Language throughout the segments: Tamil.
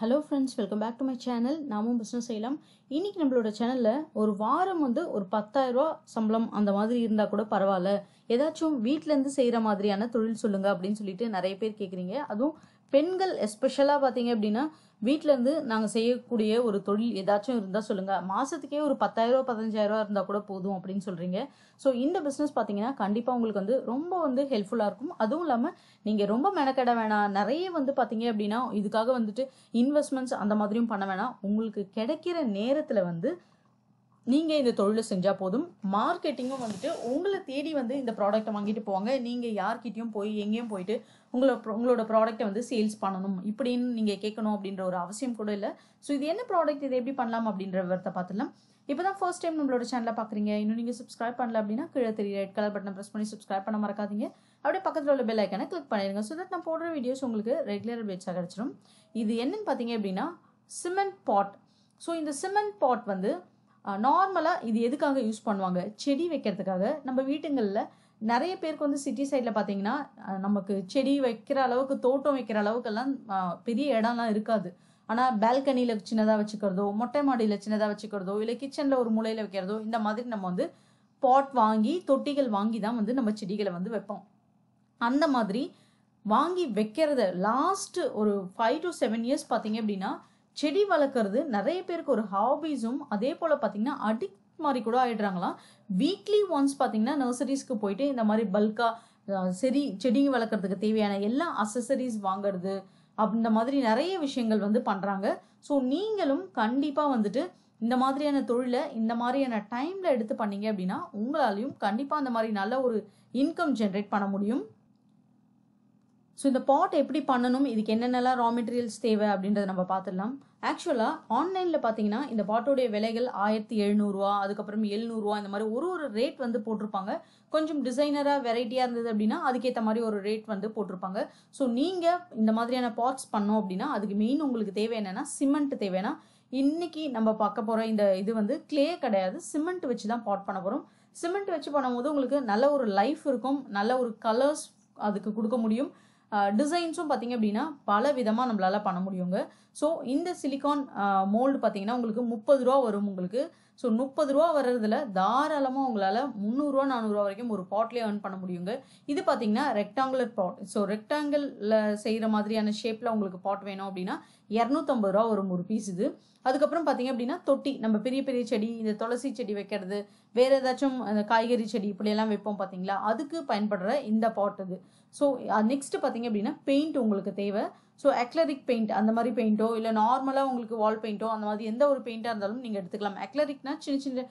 hello friends welcome back to my channel நாமும் பிஸ்னஸ் செய்யலாம் இன்றைக்கி நம்மளோட சேனலில் ஒரு வாரம் வந்து ஒரு பத்தாயிரரூவா சம்பளம் அந்த மாதிரி இருந்தால் கூட பரவாயில்ல ஏதாச்சும் வீட்டிலேருந்து செய்கிற மாதிரியான தொழில் சொல்லுங்கள் அப்படின்னு சொல்லிட்டு நிறைய பேர் கேட்குறீங்க அதுவும் பெண்கள் எஸ்பெஷலாக பார்த்தீங்க அப்படின்னா வீட்டிலேருந்து நாங்கள் செய்யக்கூடிய ஒரு தொழில் ஏதாச்சும் இருந்தால் சொல்லுங்கள் மாதத்துக்கே ஒரு பத்தாயிரரூவா பதினஞ்சாயிரரூவா இருந்தால் கூட போதும் அப்படின்னு சொல்கிறீங்க ஸோ இந்த பிஸ்னஸ் பார்த்தீங்கன்னா கண்டிப்பாக உங்களுக்கு வந்து ரொம்ப வந்து ஹெல்ப்ஃபுல்லாக இருக்கும் அதுவும் இல்லாமல் நீங்கள் ரொம்ப மெனக்கெட வேணாம் நிறைய வந்து பார்த்தீங்க அப்படின்னா இதுக்காக வந்துட்டு இன்வெஸ்ட்மெண்ட்ஸ் அந்த மாதிரியும் பண்ண வேணாம் உங்களுக்கு கிடைக்கிற நேரத்தில் வந்து நீங்கள் இந்த தொழிலை செஞ்சால் போதும் மார்க்கெட்டிங்கும் வந்துட்டு உங்களை தேடி வந்து இந்த ப்ராடக்ட்டை வாங்கிட்டு போவாங்க நீங்கள் யார்கிட்டையும் போய் எங்கேயும் போயிட்டு உங்களை உங்களோட ப்ராடக்ட்டை வந்து சேல்ஸ் பண்ணணும் இப்படின்னு நீங்கள் கேட்கணும் அப்படின்ற ஒரு அவசியம் கூட இல்லை ஸோ இது என்ன ப்ராடக்ட் இதை எப்படி பண்ணலாம் அப்படின்ற விவரத்தை பார்த்துலாம் இப்போ தான் ஃபர்ஸ்ட் டைம் நம்மளோட சேனலில் பார்க்குறீங்க இன்னும் நீங்கள் சப்ஸ்கிரைப் பண்ணல அப்படின்னா கீழே தெரிய ரெட் கலர் பட்டனை ப்ரெஸ் பண்ணி சப்ஸ்கிரைப் பண்ண மறக்காதீங்க அப்படியே பக்கத்தில் உள்ள பெல் ஐக்கனை கிளிக் பண்ணிடுங்க ஸோ தட் நான் போடுற வீடியோஸ் உங்களுக்கு ரெகுலர் பேச்சாக கிடச்சிடும் இது என்னன்னு பார்த்தீங்க அப்படின்னா சிமெண்ட் பாட் ஸோ இந்த சிமெண்ட் பாட் வந்து நார்மலாக இது எதுக்காக யூஸ் பண்ணுவாங்க செடி வைக்கிறதுக்காக நம்ம வீட்டுங்களில் நிறைய பேருக்கு வந்து சிட்டி சைடில் பார்த்தீங்கன்னா நமக்கு செடி வைக்கிற அளவுக்கு தோட்டம் வைக்கிற அளவுக்கெல்லாம் பெரிய இடம்லாம் இருக்காது ஆனால் பால்கனியில் சின்னதாக வச்சுக்கிறதோ மொட்டை மாடியில் சின்னதாக வச்சுக்கிறதோ இல்லை கிச்சனில் ஒரு மூலையில் வைக்கிறதோ இந்த மாதிரி நம்ம வந்து பாட் வாங்கி தொட்டிகள் வாங்கி தான் வந்து நம்ம செடிகளை வந்து வைப்போம் அந்த மாதிரி வாங்கி வைக்கிறத லாஸ்ட் ஒரு ஃபைவ் டு செவன் இயர்ஸ் பார்த்தீங்க அப்படின்னா செடி வளர்க்குறது நிறைய பேருக்கு ஒரு ஹாபீஸும் அதே போல் பார்த்தீங்கன்னா அடிக்ட் மாதிரி கூட ஆயிடுறாங்களாம் வீக்லி ஒன்ஸ் பார்த்தீங்கன்னா நர்சரிஸ்க்கு போயிட்டு இந்த மாதிரி பல்காக செடி செடி வளர்க்குறதுக்கு தேவையான எல்லா அசசரிஸ் வாங்கிறது அப் இந்த மாதிரி நிறைய விஷயங்கள் வந்து பண்ணுறாங்க ஸோ நீங்களும் கண்டிப்பாக வந்துட்டு இந்த மாதிரியான தொழிலை இந்த மாதிரியான டைமில் எடுத்து பண்ணீங்க அப்படின்னா உங்களாலையும் கண்டிப்பாக அந்த மாதிரி நல்ல ஒரு இன்கம் ஜென்ரேட் பண்ண முடியும் ஸோ இந்த பாட் எப்படி பண்ணணும் இதுக்கு என்னென்னலாம் ரா மெட்டீரியல்ஸ் தேவை அப்படின்றத நம்ம பார்த்துடலாம் ஆக்சுவலாக ஆன்லைனில் பார்த்தீங்கன்னா இந்த பாட்டோடைய விலைகள் ஆயிரத்தி எழுநூறுவா அதுக்கப்புறம் எழுநூறுவா இந்த மாதிரி ஒரு ஒரு ரேட் வந்து போட்டிருப்பாங்க கொஞ்சம் டிசைனராக வெரைட்டியாக இருந்தது அப்படின்னா அதுக்கேற்ற மாதிரி ஒரு ரேட் வந்து போட்டிருப்பாங்க ஸோ நீங்கள் இந்த மாதிரியான பாட்ஸ் பண்ணோம் அப்படின்னா அதுக்கு மெயின் உங்களுக்கு தேவை என்னென்னா சிமெண்ட் தேவைன்னா இன்னைக்கு நம்ம பார்க்க போகிற இந்த இது வந்து கிளே கிடையாது சிமெண்ட் வச்சு தான் பாட் பண்ண போகிறோம் சிமெண்ட் வச்சு பண்ணும்போது உங்களுக்கு நல்ல ஒரு லைஃப் இருக்கும் நல்ல ஒரு கலர்ஸ் அதுக்கு கொடுக்க முடியும் டிசைன்ஸும் பார்த்திங்க அப்படின்னா பல விதமாக நம்மளால் பண்ண முடியுங்க ஸோ இந்த சிலிக்கான் மோல்டு uh, பார்த்தீங்கன்னா உங்களுக்கு முப்பது ரூபா வரும் உங்களுக்கு ஸோ முப்பது ரூபா வர்றதுல தாராளமாக உங்களால் முந்நூறுரூவா நானூறுரூவா வரைக்கும் ஒரு பாட்லேயே ஏர்ன் பண்ண முடியுங்க இது பார்த்தீங்கன்னா ரெக்டாங்குலர் பாட் ஸோ ரெக்டாங்கிளில் செய்கிற மாதிரியான ஷேப்பில் உங்களுக்கு பாட் வேணும் அப்படின்னா இரநூத்தம்பது ரூபா வரும் ஒரு பீஸ் இது அதுக்கப்புறம் பார்த்தீங்க அப்படின்னா தொட்டி நம்ம பெரிய பெரிய செடி இந்த துளசி செடி வைக்கிறது வேறு ஏதாச்சும் அந்த காய்கறி செடி இப்படியெல்லாம் வைப்போம் பார்த்தீங்களா அதுக்கு பயன்படுற இந்த பாட் இது ஸோ நெக்ஸ்ட் பார்த்தீங்க அப்படின்னா பெயிண்ட் உங்களுக்கு தேவை ஸோ அக்லரிக் பெயிண்ட் அந்த மாதிரி பெயிண்ட்டோ இல்லை நார்மலாக உங்களுக்கு வால் பெயிண்ட்டோ அந்த மாதிரி எந்த ஒரு பெயிண்ட்டாக இருந்தாலும் நீங்கள் எடுத்துக்கலாம் அக்லரிக்னா சின்ன சின்ன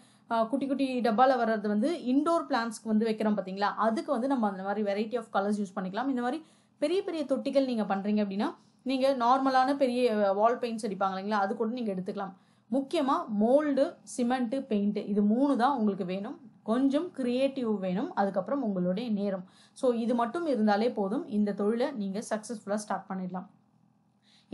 குட்டி குட்டி டப்பாவில் வர்றது வந்து இன்டோர் பிளான்ஸ்க்கு வந்து வைக்கிறோம் பார்த்தீங்களா அதுக்கு வந்து நம்ம அந்த மாதிரி வெரைட்டி ஆஃப் கலர்ஸ் யூஸ் பண்ணிக்கலாம் இந்த மாதிரி பெரிய பெரிய தொட்டிகள் நீங்கள் பண்ணுறீங்க அப்படின்னா நீங்கள் நார்மலான பெரிய வால் பெயிண்ட்ஸ் அடிப்பாங்க இல்லைங்களா அது கூட நீங்கள் எடுத்துக்கலாம் முக்கியமாக மோல்டு சிமெண்ட்டு பெயிண்ட்டு இது மூணு தான் உங்களுக்கு வேணும் கொஞ்சம் க்ரியேட்டிவ் வேணும் அதுக்கப்புறம் உங்களுடைய நேரம் ஸோ இது மட்டும் இருந்தாலே போதும் இந்த தொழிலை நீங்கள் சக்ஸஸ்ஃபுல்லாக ஸ்டார்ட் பண்ணிடலாம்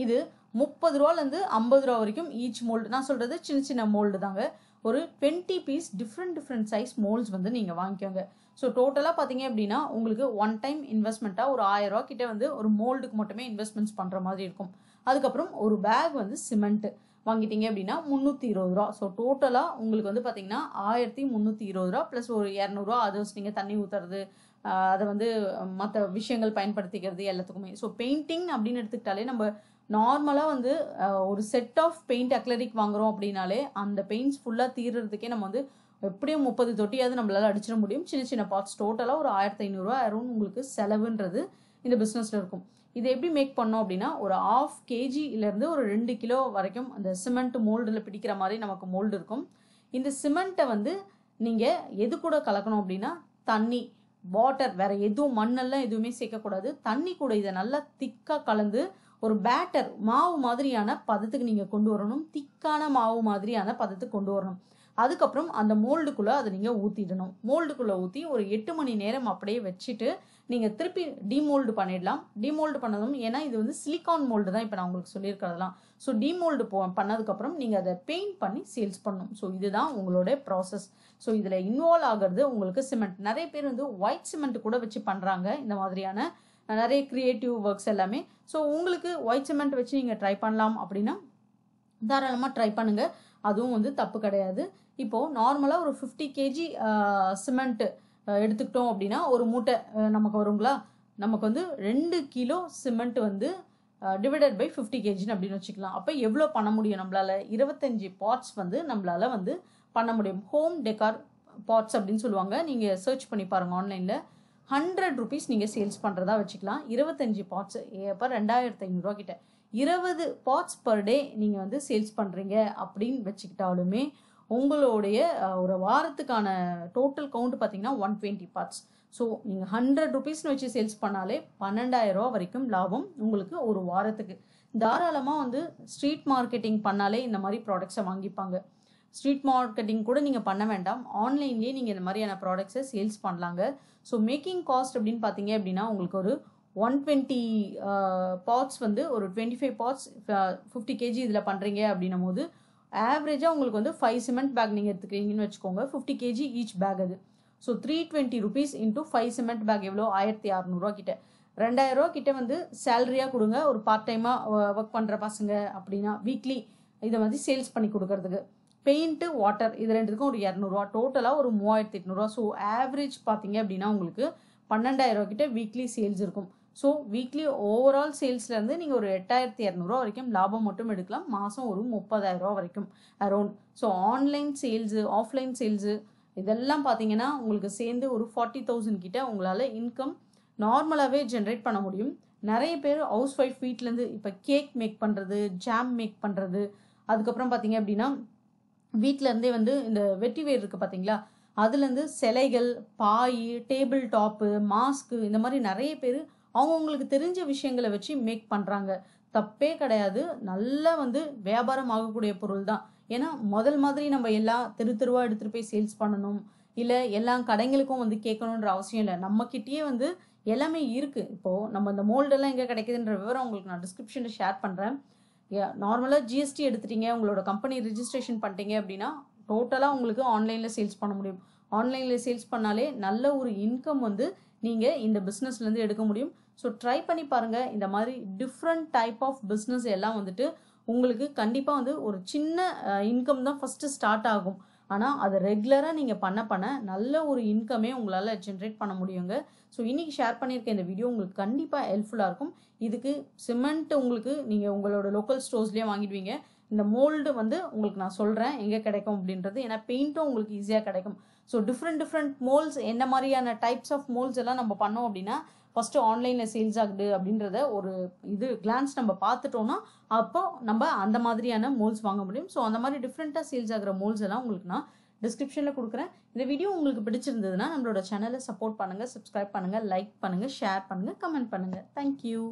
இது முப்பது ரூபாலேருந்து ஐம்பது ரூபா வரைக்கும் ஈச் மோல்டு நான் சொல்கிறது சின்ன சின்ன மோல்டு தாங்க ஒரு twenty piece different different size moulds வந்து நீங்கள் வாங்கிக்கோங்க ஸோ டோட்டலாக பார்த்தீங்க அப்படின்னா உங்களுக்கு ஒன் டைம் இன்வெஸ்ட்மெண்ட்டாக ஒரு ஆயிரம் ரூபா கிட்டே வந்து ஒரு மோல்டுக்கு மட்டுமே இன்வெஸ்ட்மெண்ட்ஸ் பண்ணுற மாதிரி இருக்கும் அதுக்கப்புறம் ஒரு பேக் வந்து சிமெண்ட்டு வாங்கிட்டீங்க அப்படின்னா முந்நூற்றி இருபது ரூபா ஸோ டோட்டலாக உங்களுக்கு வந்து பார்த்தீங்கன்னா ஆயிரத்தி முந்நூற்றி இருபது ரூபா ப்ளஸ் ஒரு இரநூறுவா அதர்ஸ் நீங்கள் தண்ணி ஊற்றுறது அதை வந்து மற்ற விஷயங்கள் பயன்படுத்திக்கிறது எல்லாத்துக்குமே ஸோ பெயிண்டிங் அப்படின்னு எடுத்துக்கிட்டாலே நம்ம நார்மலாக வந்து ஒரு செட் ஆஃப் பெயிண்ட் அக்லரிக் வாங்குகிறோம் அப்படின்னாலே அந்த பெயிண்ட்ஸ் ஃபுல்லாக தீர்றதுக்கே நம்ம வந்து எப்படியும் முப்பது தொட்டியாவது நம்மளால் அடிச்சிட முடியும் சின்ன சின்ன பார்ட்ஸ் டோட்டலாக ஒரு ஆயிரத்தி ஐநூறுரூவா அரௌண்ட் உங்களுக்கு செலவுன்றது இந்த பிஸ்னஸில் இருக்கும் இதை எப்படி மேக் பண்ணோம் அப்படின்னா ஒரு ஆஃப் கேஜியிலேருந்து ஒரு ரெண்டு கிலோ வரைக்கும் அந்த சிமெண்ட் மோல்டில் பிடிக்கிற மாதிரி நமக்கு மோல்டு இருக்கும் இந்த சிமெண்ட்டை வந்து நீங்கள் எது கூட கலக்கணும் அப்படின்னா தண்ணி வாட்டர் வேறு எதுவும் மண்ணெல்லாம் எதுவுமே சேர்க்கக்கூடாது தண்ணி கூட இதை நல்லா திக்காக கலந்து ஒரு பேட்டர் மாவு மாதிரியான பதத்துக்கு நீங்கள் கொண்டு வரணும் திக்கான மாவு மாதிரியான பதத்துக்கு கொண்டு வரணும் அதுக்கப்புறம் அந்த மோல்டுக்குள்ளே அதை நீங்கள் ஊற்றிடணும் மோல்டுக்குள்ளே ஊற்றி ஒரு எட்டு மணி நேரம் அப்படியே வச்சுட்டு நீங்கள் திருப்பி டிமோல்டு பண்ணிடலாம் டிமோல்டு பண்ணதும் ஏன்னா இது வந்து சிலிக்கான் மோல்டு தான் இப்போ நான் உங்களுக்கு சொல்லியிருக்கிறதுலாம் ஸோ டிமோல்டு போ பண்ணதுக்கப்புறம் நீங்கள் அதை பெயிண்ட் பண்ணி சேல்ஸ் பண்ணணும் ஸோ இதுதான் உங்களோட ப்ராசஸ் ஸோ இதில் இன்வால்வ் ஆகிறது உங்களுக்கு சிமெண்ட் நிறைய பேர் வந்து ஒயிட் சிமெண்ட் கூட வச்சு பண்ணுறாங்க இந்த மாதிரியான நிறைய க்ரியேட்டிவ் ஒர்க்ஸ் எல்லாமே ஸோ உங்களுக்கு ஒயிட் சிமெண்ட் வச்சு நீங்கள் ட்ரை பண்ணலாம் அப்படின்னா தாராளமாக ட்ரை பண்ணுங்கள் அதுவும் வந்து தப்பு கிடையாது இப்போது நார்மலாக ஒரு ஃபிஃப்டி கேஜி சிமெண்ட்டு எடுத்துக்கிட்டோம் அப்படின்னா ஒரு மூட்டை நமக்கு வருங்களா நமக்கு வந்து ரெண்டு கிலோ சிமெண்ட் வந்து டிவைடட் பை ஃபிஃப்டி கேஜின்னு அப்படின்னு வச்சுக்கலாம் அப்போ எவ்வளோ பண்ண முடியும் நம்மளால் இருபத்தஞ்சி பாட்ஸ் வந்து நம்மளால் வந்து பண்ண முடியும் ஹோம் டெக்கார் பாட்ஸ் அப்படின்னு சொல்லுவாங்க நீங்கள் சர்ச் பண்ணி பாருங்கள் ஆன்லைனில் ஹண்ட்ரட் ருபீஸ் நீங்கள் சேல்ஸ் பண்ணுறதா வச்சுக்கலாம் இருபத்தஞ்சி பாட்ஸ் அப்போ ரெண்டாயிரத்து ஐநூறுரூவா கிட்ட இருபது பாட்ஸ் பர் டே நீங்கள் வந்து சேல்ஸ் பண்ணுறீங்க அப்படின்னு வச்சுக்கிட்டாலுமே உங்களுடைய ஒரு வாரத்துக்கான டோட்டல் கவுண்ட் பார்த்தீங்கன்னா ஒன் டுவெண்ட்டி பார்ட்ஸ் ஸோ நீங்கள் ஹண்ட்ரட் ருபீஸ்னு வச்சு சேல்ஸ் பண்ணாலே பன்னெண்டாயிரரூவா வரைக்கும் லாபம் உங்களுக்கு ஒரு வாரத்துக்கு தாராளமாக வந்து ஸ்ட்ரீட் மார்க்கெட்டிங் பண்ணாலே இந்த மாதிரி ப்ராடக்ட்ஸை வாங்கிப்பாங்க ஸ்ட்ரீட் மார்க்கெட்டிங் கூட நீங்கள் பண்ண வேண்டாம் ஆன்லைன்லேயே நீங்கள் இந்த மாதிரியான ப்ராடக்ட்ஸை சேல்ஸ் பண்ணலாங்க ஸோ மேக்கிங் காஸ்ட் அப்படின்னு பார்த்தீங்க அப்படின்னா உங்களுக்கு ஒரு ஒன் டுவெண்ட்டி பாட்ஸ் வந்து ஒரு twenty five pots fifty KG இதில் பண்ணுறீங்க அப்படின்னும் போது ஆவரேஜாக உங்களுக்கு வந்து ஃபைவ் சிமெண்ட் பேக் நீங்கள் எடுத்துக்கிறீங்கன்னு வச்சுக்கோங்க ஃபிஃப்டி கேஜி ஈச் பேக் அது so three twenty rupees into five cement pack எவ்வளோ ஆயிரத்தி அறநூறுவா கிட்ட ரூபா கிட்ட வந்து சேலரியாக கொடுங்க ஒரு பார்ட் டைமாக ஒர்க் பண்ணுற பசங்க அப்படின்னா வீக்லி இதை வந்து சேல்ஸ் பண்ணி கொடுக்கறதுக்கு பெயிண்ட்டு வாட்டர் இது ரெண்டுத்துக்கும் ஒரு இரநூறுவா டோட்டலாக ஒரு மூவாயிரத்தி எட்நூறுவா ஸோ ஆவரேஜ் பார்த்தீங்க அப்படின்னா உங்களுக்கு பன்னெண்டாயிரரூவா கிட்ட வீக்லி சேல்ஸ் இருக்கும் ஸோ வீக்லி ஓவரால் சேல்ஸ்லேருந்து நீங்கள் ஒரு எட்டாயிரத்தி இரநூறுவா வரைக்கும் லாபம் மட்டும் எடுக்கலாம் மாதம் ஒரு முப்பதாயிரரூவா வரைக்கும் around so online sales offline sales இதெல்லாம் பார்த்தீங்கன்னா உங்களுக்கு சேர்ந்து ஒரு ஃபார்ட்டி தௌசண்ட் கிட்ட உங்களால் இன்கம் நார்மலாகவே ஜென்ரேட் பண்ண முடியும் நிறைய பேர் ஹவுஸ் ஒய்ஃப் வீட்டிலேருந்து இப்போ கேக் மேக் பண்ணுறது ஜாம் மேக் பண்ணுறது அதுக்கப்புறம் பார்த்தீங்க அப்படின்னா வீட்டிலருந்தே வந்து இந்த வெட்டி வேர் இருக்குது பார்த்தீங்களா அதுலேருந்து சிலைகள் பாய் டேபிள் டாப்பு மாஸ்க்கு இந்த மாதிரி நிறைய பேர் அவங்கவுங்களுக்கு தெரிஞ்ச விஷயங்களை வச்சு மேக் பண்ணுறாங்க தப்பே கிடையாது நல்லா வந்து வியாபாரம் ஆகக்கூடிய பொருள் தான் ஏன்னா முதல் மாதிரி நம்ம எல்லாம் தெரு தெருவாக எடுத்துகிட்டு போய் சேல்ஸ் பண்ணணும் இல்லை எல்லா கடைங்களுக்கும் வந்து கேட்கணுன்ற அவசியம் இல்லை நம்மக்கிட்டேயே வந்து எல்லாமே இருக்குது இப்போது நம்ம இந்த மோல்டெல்லாம் எங்கே கிடைக்குதுன்ற விவரம் உங்களுக்கு நான் டிஸ்கிரிப்ஷனில் ஷேர் பண்ணுறேன் நார்மலாக ஜிஎஸ்டி எடுத்துட்டீங்க உங்களோட கம்பெனி ரிஜிஸ்ட்ரேஷன் பண்ணிட்டீங்க அப்படின்னா டோட்டலாக உங்களுக்கு ஆன்லைனில் சேல்ஸ் பண்ண முடியும் ஆன்லைனில் சேல்ஸ் பண்ணாலே நல்ல ஒரு இன்கம் வந்து நீங்கள் இந்த பிஸ்னஸ்லேருந்து எடுக்க முடியும் ஸோ ட்ரை பண்ணி பாருங்கள் இந்த மாதிரி டிஃப்ரெண்ட் டைப் ஆஃப் பிஸ்னஸ் எல்லாம் வந்துட்டு உங்களுக்கு கண்டிப்பாக வந்து ஒரு சின்ன இன்கம் தான் ஃபஸ்ட்டு ஸ்டார்ட் ஆகும் ஆனால் அதை ரெகுலராக நீங்கள் பண்ண பண்ண நல்ல ஒரு இன்கமே உங்களால் ஜென்ரேட் பண்ண முடியுங்க ஸோ இன்றைக்கி ஷேர் பண்ணியிருக்க இந்த வீடியோ உங்களுக்கு கண்டிப்பாக ஹெல்ப்ஃபுல்லாக இருக்கும் இதுக்கு சிமெண்ட் உங்களுக்கு நீங்கள் உங்களோட லோக்கல் ஸ்டோர்ஸ்லேயே வாங்கிடுவீங்க இந்த மோல்டு வந்து உங்களுக்கு நான் சொல்கிறேன் எங்கே கிடைக்கும் அப்படின்றது ஏன்னா பெயிண்ட்டும் உங்களுக்கு ஈஸியாக கிடைக்கும் ஸோ டிஃப்ரெண்ட் டிஃப்ரெண்ட் மோல்ஸ் என்ன மாதிரியான டைப்ஸ் ஆஃப் மோல்ஸ் எல்லாம் நம்ம பண்ணோம் அப்படின்னா ஃபர்ஸ்ட் ஆன்லைனில் சேல்ஸ் ஆகுது அப்படின்றத ஒரு இது கிளான்ஸ் நம்ம பார்த்துட்டோம்னா அப்போ நம்ம அந்த மாதிரியான மோல்ஸ் வாங்க முடியும் ஸோ அந்த மாதிரி டிஃப்ரெண்ட்டாக சேல்ஸ் ஆகிற மோல்ஸ் எல்லாம் உங்களுக்கு நான் டிஸ்கிரிப்ஷனில் கொடுக்குறேன் இந்த வீடியோ உங்களுக்கு பிடிச்சிருந்ததுன்னா நம்மளோட சேனலை சப்போர்ட் பண்ணுங்கள் சப்ஸ்கிரைப் பண்ணுங்கள் லைக் பண்ணுங்கள் ஷேர் பண்ணுங்கள் கமெண்ட் பண்ணுங்கள் தேங்க்யூ